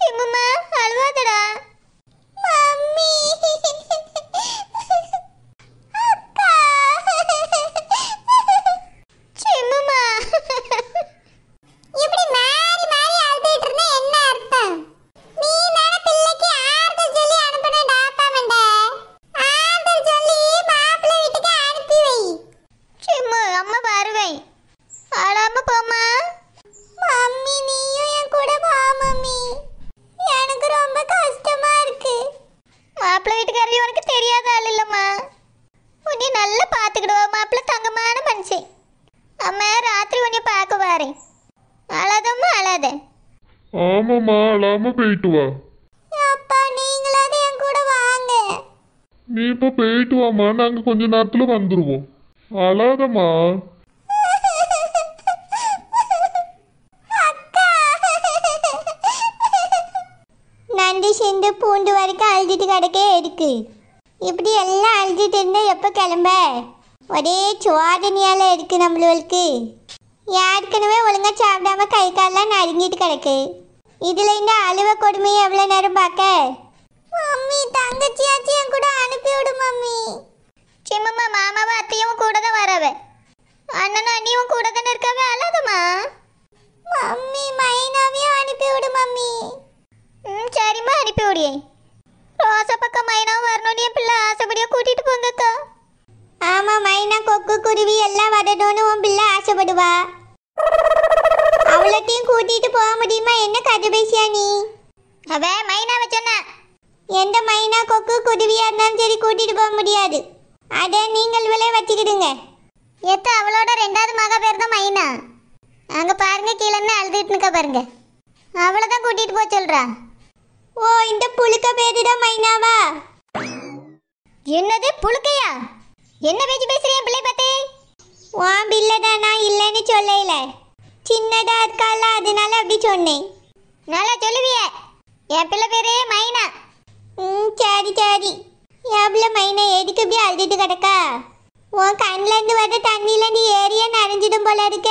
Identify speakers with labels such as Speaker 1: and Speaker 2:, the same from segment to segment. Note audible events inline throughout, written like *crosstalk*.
Speaker 1: சிம்முமா அழுவாதடா
Speaker 2: போயிட்டு வா நீ இப்போ போயிட்டு வாமா நாங்க கொஞ்ச நேரத்துல வந்துருவோம் அழாதம்மா
Speaker 1: நண்டு சேர்ந்து பூண்டு வரைக்கும் அழுதுட்டு கிடக்கே இருக்கு இப்படி எல்லாம் அழுதுட்டு இருந்தா எப்போ கிளம்ப ஒரே சுவாதனையால இருக்கு நம்மளுக்கு ஏற்கனவே ஒழுங்கா சாப்பிடாம கை காலெல்லாம் கிடக்கு இதுல இந்த அழுவ கொடுமையை எவ்வளவு நேரம் பார்க்க மம்மி தங்கச்சி அச்சியும் கூட அனுப்பி விடு மம்மி சிம்மம்மா மாமாவும் அத்தையும் கூட தான் வரவ அண்ணனும் அண்ணியும் கூட தானே இருக்காவ அழாதம்மா மம்மி மைனாவையும் அனுப்பி விடு மம்மி ம் சரிம்மா அனுப்பி விடியே ரோசா பக்கம் மைனாவும் வரணும்னு என் பிள்ளை ஆசைப்படியாக கூட்டிட்டு போங்கக்கா ஆமாம் மைனா கொக்கு குருவி எல்லாம் வரணும்னு உன் பிள்ளை ஆசைப்படுவா அவளத்தையும் கூட்டிட்டு போக முடியுமா என்ன கதை பேசியா நீ அவ மைனா சொன்ன எந்த மைனா கொக்கு குருவியா இருந்தாலும் சரி கூட்டிட்டு போக முடியாது அதை நீங்கள் விலை வச்சுக்கிடுங்க எத்த அவளோட ரெண்டாவது மக பேர் தான் மைனா அங்க பாருங்க கீழே அழுதுட்டு நிக்க பாருங்க அவளதான் தான் கூட்டிட்டு போக சொல்றா ஓ இந்த புழுக்க பேரு மைனாவா என்னது புழுக்கையா என்ன பேச்சு பேசுறேன் பிள்ளை பார்த்தே உன் பிள்ளை தானா இல்லைன்னு சொல்லல சின்னதா இருக்கால அதனால அப்படி சொன்னேன் நல்லா சொல்லுவிய என் பிள்ளை பேரே மைனா ம் சரி சரி எவ்வளோ மைனா எதுக்கு இப்படி அழுதுட்டு கிடக்கா உன் கண்ணிலேருந்து வர தண்ணியில் நீ ஏறிய நனைஞ்சிடும் போல இருக்க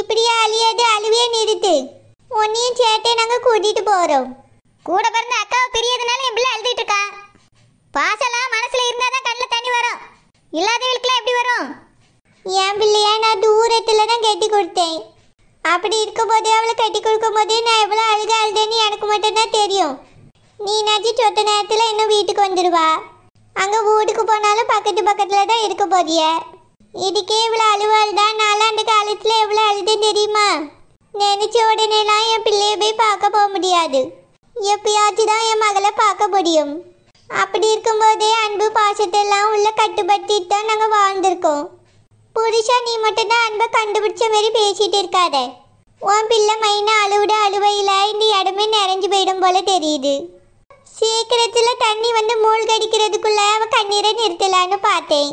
Speaker 1: இப்படியே அழியாது அழுவியே நிறுத்து உன்னையும் சேர்த்தே நாங்கள் கூட்டிகிட்டு போகிறோம் கூட பிறந்த அக்காவை பிரியதுனால என் பிள்ளை அழுதுட்டு இருக்கா பாசலாம் மனசில் இருந்தால் தான் கண்ணில் தண்ணி வரும் இல்லாதவர்களுக்குலாம் எப்படி வரும் என் பிள்ளையா நான் தூரத்தில் தான் கட்டி கொடுத்தேன் அப்படி இருக்கும்போதே அவளை கட்டி கொடுக்கும் போதே நான் எவ்வளோ அழுக அழுதேன்னு எனக்கு மட்டும்தான் தெரியும் நீ நாச்சி சொத்த நேரத்தில் இன்னும் வீட்டுக்கு வந்துடுவா அங்கே வீட்டுக்கு போனாலும் பக்கத்து பக்கத்தில் தான் இருக்க போதிய இதுக்கே இவ்வளோ தான் நான் அந்த காலத்தில் எவ்வளோ அழுதுன்னு தெரியுமா நினச்ச உடனேலாம் என் பிள்ளைய போய் பார்க்க போக முடியாது எப்பயாச்சும் தான் என் மகளை பார்க்க முடியும் அப்படி இருக்கும்போதே அன்பு பாசத்தெல்லாம் உள்ள கட்டுப்படுத்திட்டு தான் நாங்கள் வாழ்ந்திருக்கோம் புருஷா நீ மட்டும்தான் அன்பை கண்டுபிடிச்ச மாதிரி பேசிட்டு இருக்காத உன் பிள்ளை மைனா அழுவிட அழுவையில் இந்த இடமே நிறைஞ்சு போயிடும் போல தெரியுது சீக்கிரத்தில் தண்ணி வந்து மூழ்கடிக்கிறதுக்குள்ள அவன் கண்ணீரை நிறுத்தலான்னு பார்த்தேன்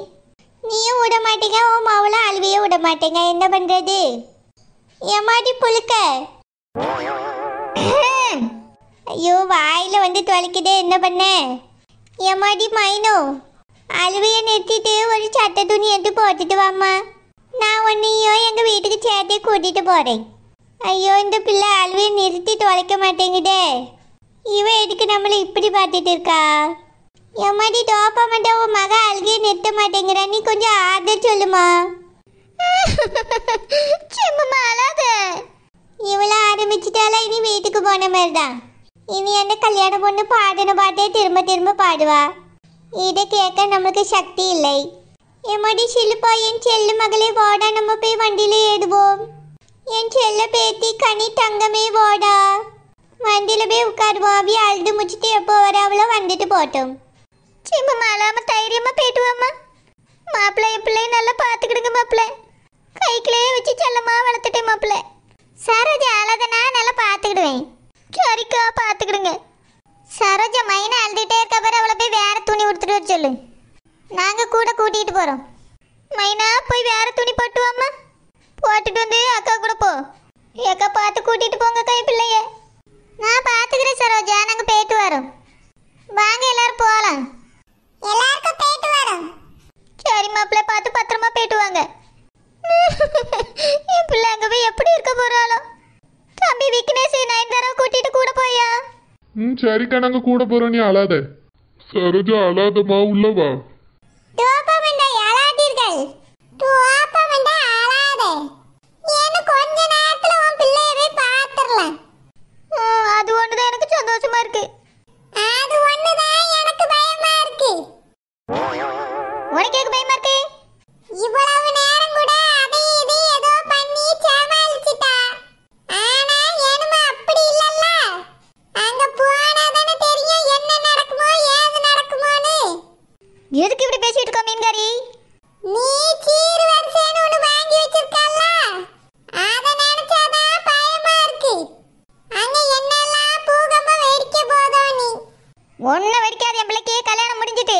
Speaker 1: நீயும் விட மாட்டேங்க ஓ மாவளும் அழுவியே விட மாட்டேங்க என்ன பண்ணுறது ஏமாட்டி புழுக்க ஐயோ வாயில் வந்து தொலைக்குதே என்ன பண்ண ஏமாட்டி மைனோ அழுவையை நிறுத்திட்டு ஒரு சட்ட துணி எடுத்து போட்டுட்டு வாம்மா நான் உன்னையோ எங்கள் வீட்டுக்கு சேர்த்தே கூட்டிகிட்டு போகிறேன் ஐயோ இந்த பிள்ளை அழுவையை நிறுத்தி தொலைக்க மாட்டேங்குதே இவ எதுக்கு நம்மளை இப்படி பார்த்துட்டு இருக்கா என் மாதிரி டோப்பா மட்டும் உன் மக அழுகையை நிறுத்த மாட்டேங்கிறா நீ கொஞ்சம் ஆதர் சொல்லுமா *laughs* சும்மா அழாத இவ்வளோ ஆரம்பிச்சிட்டாலும் இனி வீட்டுக்கு போன மாதிரி தான் இனி அந்த கல்யாணம் பொண்ணு பாடின பாட்டே திரும்ப திரும்ப பாடுவா இதை கேட்க நம்மளுக்கு சக்தி இல்லை எம்மடி சிலுப்பா என் செல்லு மகளே வாடா நம்ம போய் வண்டியில் ஏறுவோம் என் செல்ல பேத்தி கனி தங்கமே வாடா வண்டியில் போய் உட்காருவோம் அழுது முடிச்சுட்டு எப்போ வர வந்துட்டு போட்டோம் சிம்மா மாலாம தைரியமாக போயிட்டு வாமா என் பிள்ளைய நல்லா பார்த்துக்கிடுங்க மாப்பிள்ளை கைக்கிலேயே வச்சு செல்லமாக வளர்த்துட்டேன் மாப்பிள்ளை சரோஜா அழகனா நல்லா பார்த்துக்கிடுவேன் சரிக்கா பார்த்துக்கிடுங்க சரோஜா மைனா வர சொல்லு நாங்க கூட கூட்டிட்டு போறோம் மைனா போய் வேற துணி போட்டு வாமா போட்டுட்டு வந்து அக்கா கூட போ அக்கா பார்த்து கூட்டிட்டு போங்க கை பிள்ளைய நான் பாத்துக்கிறேன் சரோஜா நாங்க போயிட்டு வரோம் வாங்க எல்லாரும் போகலாம் எல்லாருக்கும் போயிட்டு வரோம் சரி மாப்பிள்ளை பார்த்து பத்திரமா போயிட்டு வாங்க என் பிள்ளை அங்கே போய் எப்படி இருக்க போறாளோ தம்பி விக்னேஷ் நயன்தாரா கூட்டிட்டு கூட
Speaker 2: போயா ம் சரிக்கா நாங்கள் கூட போகிறோம் நீ அழாத சரோஜா அழாதமா உள்ள வா எதுக்கு இப்படி பேசிட்டு இருக்க மீன்காரி நீ சீர் வரிசைன்னு ஒன்று வாங்கி வச்சிருக்கல்ல அத நினைச்சாதான் பயமா இருக்கு அங்க என்னெல்லாம்
Speaker 1: பூகம்ப வெடிக்க போதோ நீ ஒன்னும் வெடிக்காத என் பிள்ளைக்கு கல்யாணம் முடிஞ்சிட்டு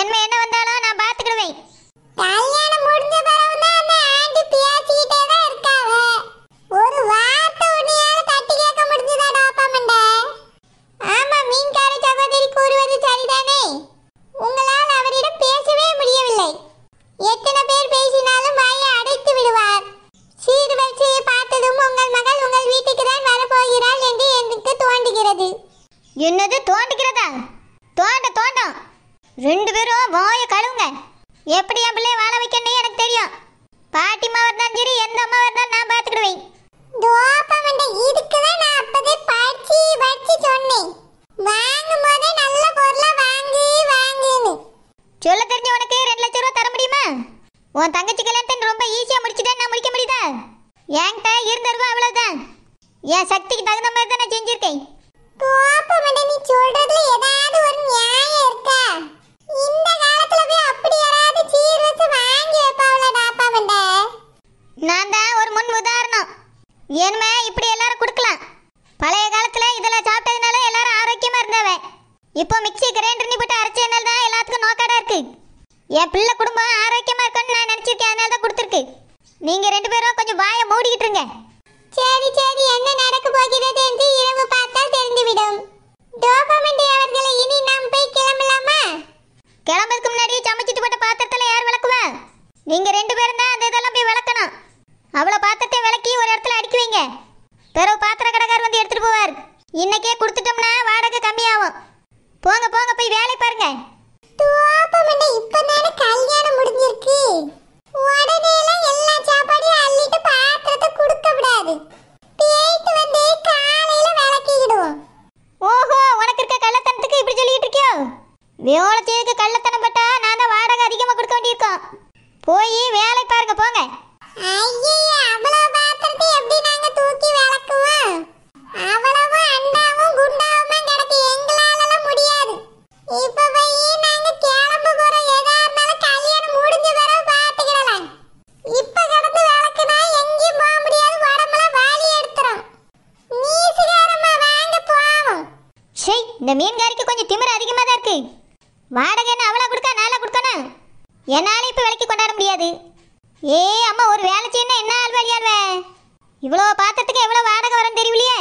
Speaker 2: என்ன என்ன வந்தாலும்
Speaker 1: வாழ வைக்கணும் எனக்கு தெரியும் பாட்டிமா வரதான்
Speaker 2: சரி எந்த அம்மா வந்தாலும் நான் பார்த்துக்கிடுவேன் துவாப்பா நான் அப்பதே படிச்சு படிச்சு சொன்னேன் வாங்கும் நல்ல பொருளை வாங்கு வாங்குன்னு
Speaker 1: சொல்ல தெரிஞ்ச உனக்கு ரெண்டு லட்ச ரூபா தர முடியுமா உன் தங்கச்சி கல்யாணத்தை ரொம்ப ஈஸியாக முடிச்சுட்டேன் நான் முடிக்க முடியுதா என்கிட்ட இருந்த ரூபா அவ்வளோதான் என் சக்திக்கு தகுந்த மாதிரி தான் நான் செஞ்சுருக்கேன்
Speaker 2: துவாப்பா வந்த நீ சொல்றதுல ஏதாவது ஒரு நியாயம் இருக்கா இந்த காலத்துல போய் அப்படியா பேச்சு வாங்கி வைப்பாவில டாப்பா வந்த
Speaker 1: நான் தான் ஒரு முன் உதாரணம் ஏனுமே இப்படி எல்லாரும் கொடுக்கலாம் பழைய காலத்துல இதெல்லாம் சாப்பிட்டதுனால எல்லாரும் ஆரோக்கியமா இருந்தவ இப்போ மிக்சி கிரைண்டர்னு போட்டு அரைச்சதுனால தான் எல்லாத்துக்கும் நோக்காடா இருக்கு என் பிள்ளை குடும்பம் ஆரோக்கியமா இருக்குன்னு நான் நினைச்சிருக்கேன் அதனால தான் கொடுத்துருக்கு நீங்க
Speaker 2: ரெண்டு பேரும் கொஞ்சம் வாயை மூடிட்டுருங்க சரி சரி என்ன நடக்க போகிறது தெரிஞ்சு இரவு பார்த்தால் தெரிந்துவிடும் டோபமெண்ட் அவர்களை இனி நாம் போய் கிளம்பலாமா
Speaker 1: கிளம்புறதுக்கு முன்னாடியே சமைச்சிட்டு போட்ட பாத்திரத்தில் யார் விளக்குவா நீங்கள் ரெண்டு பேரும் தான் அந்த இதெல்லாம் போய் விளக்கணும் அவ்வளோ பாத்திரத்தை விளக்கி ஒரு இடத்துல அடிக்குவீங்க வைங்க பிறகு பாத்திர கடைக்கார் வந்து எடுத்துகிட்டு போவார் இன்னைக்கே கொடுத்துட்டோம்னா வாடகை கம்மியாகும் போங்க போங்க போய் வேலை பாருங்க
Speaker 2: இப்பதானே கல்யாணம் முடிஞ்சிருக்கு உடனே எல்லா சாப்பாடையும் அள்ளிட்டு பாத்திரத்தை கொடுக்க விடாது போயிட்டு வந்து காலையில
Speaker 1: ஓஹோ உனக்கு இருக்க கள்ளத்தனத்துக்கு இப்படி சொல்லிட்டு இருக்கியோ போய் வேலை பாருங்க போங்க ஐயே
Speaker 2: அவ்வளவு பாத்திரத்தை எப்படி நாங்க தூக்கி விளக்குவோம் அவ்வளவு அண்டாவும் குண்டாவுமா கிடக்கு எங்களால முடியாது இப்ப போய் நாங்க கிளம்பு போறோம் எதா கல்யாணம் முடிஞ்ச பிறகு பாத்துக்கிடலாம் இப்ப கிடந்து விளக்குனா எங்கேயும் போக முடியாது உடம்புல வாலி எடுத்துரும்
Speaker 1: நீசுகாரம்மா வாங்க போவோம் சரி இந்த மீன் மீன்காரிக்கு கொஞ்சம் திமிர் அதிகமா தான் இருக்கு வாடகைன்னு அவ்வளோ கொடுக்க நாளா கொடுக்கணும் என்னால் இப்போ விலைக்கு கொண்டாட முடியாது ஏ அம்மா ஒரு வேலை செய்யணும் என்ன ஆள் வழியாள்வே இவ்வளோ பாத்திரத்துக்கு எவ்வளோ வாடகை வரும்னு தெரியலையே